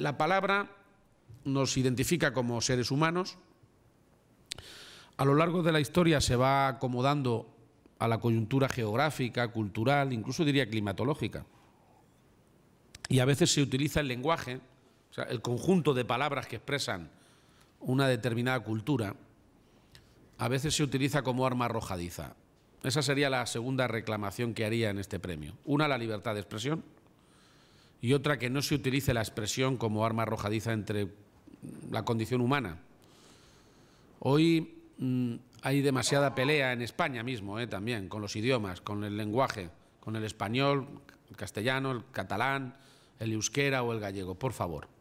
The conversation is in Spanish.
La palabra nos identifica como seres humanos. A lo largo de la historia se va acomodando a la coyuntura geográfica, cultural, incluso diría climatológica. Y a veces se utiliza el lenguaje, el conjunto de palabras que expresan una determinada cultura, a veces se utiliza como arma arrojadiza. Esa sería la segunda reclamación que haría en este premio. Una, la libertad de expresión y otra que no se utilice la expresión como arma arrojadiza entre la condición humana. Hoy mm, hay demasiada pelea en España mismo, eh, también, con los idiomas, con el lenguaje, con el español, el castellano, el catalán, el euskera o el gallego. Por favor.